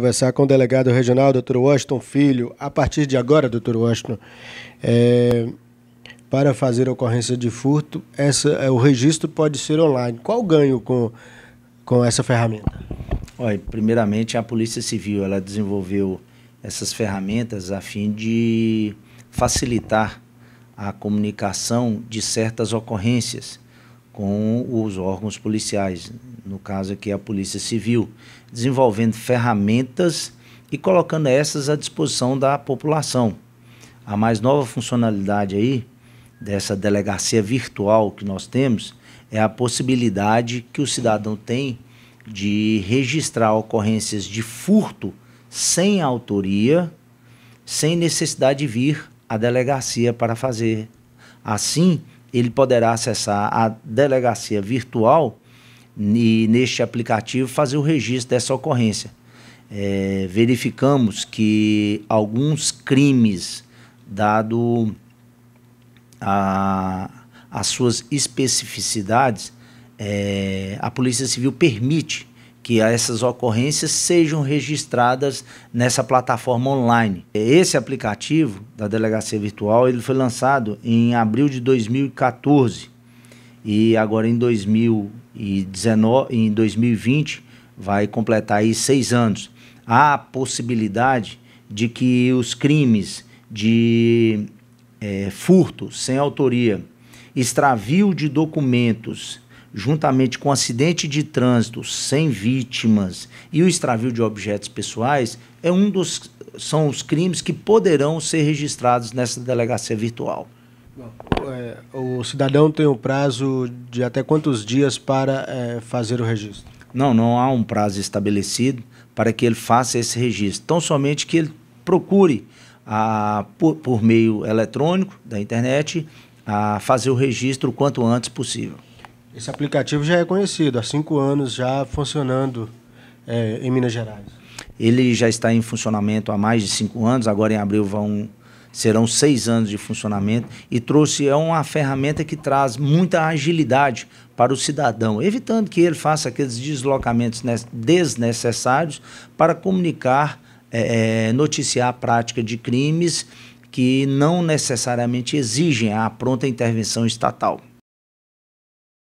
conversar com o delegado regional, doutor Washington Filho, a partir de agora, doutor Washington, é, para fazer ocorrência de furto, essa, é, o registro pode ser online. Qual o ganho com, com essa ferramenta? Olha, primeiramente, a Polícia Civil ela desenvolveu essas ferramentas a fim de facilitar a comunicação de certas ocorrências com os órgãos policiais, no caso aqui a Polícia Civil, desenvolvendo ferramentas e colocando essas à disposição da população. A mais nova funcionalidade aí dessa delegacia virtual que nós temos é a possibilidade que o cidadão tem de registrar ocorrências de furto sem autoria, sem necessidade de vir à delegacia para fazer. Assim, ele poderá acessar a delegacia virtual e neste aplicativo fazer o registro dessa ocorrência. É, verificamos que alguns crimes, dado a, as suas especificidades, é, a Polícia Civil permite que essas ocorrências sejam registradas nessa plataforma online. Esse aplicativo da delegacia virtual ele foi lançado em abril de 2014 e agora em 2019, em 2020 vai completar aí seis anos. Há a possibilidade de que os crimes de é, furto sem autoria, extravio de documentos juntamente com acidente de trânsito sem vítimas e o extravio de objetos pessoais, é um dos, são os crimes que poderão ser registrados nessa delegacia virtual. É, o cidadão tem um prazo de até quantos dias para é, fazer o registro? Não, não há um prazo estabelecido para que ele faça esse registro. Tão somente que ele procure, a, ah, por, por meio eletrônico da internet, a fazer o registro o quanto antes possível. Esse aplicativo já é conhecido, há cinco anos já funcionando é, em Minas Gerais. Ele já está em funcionamento há mais de cinco anos, agora em abril vão, serão seis anos de funcionamento, e trouxe, é uma ferramenta que traz muita agilidade para o cidadão, evitando que ele faça aqueles deslocamentos desnecessários para comunicar, é, é, noticiar a prática de crimes que não necessariamente exigem a pronta intervenção estatal.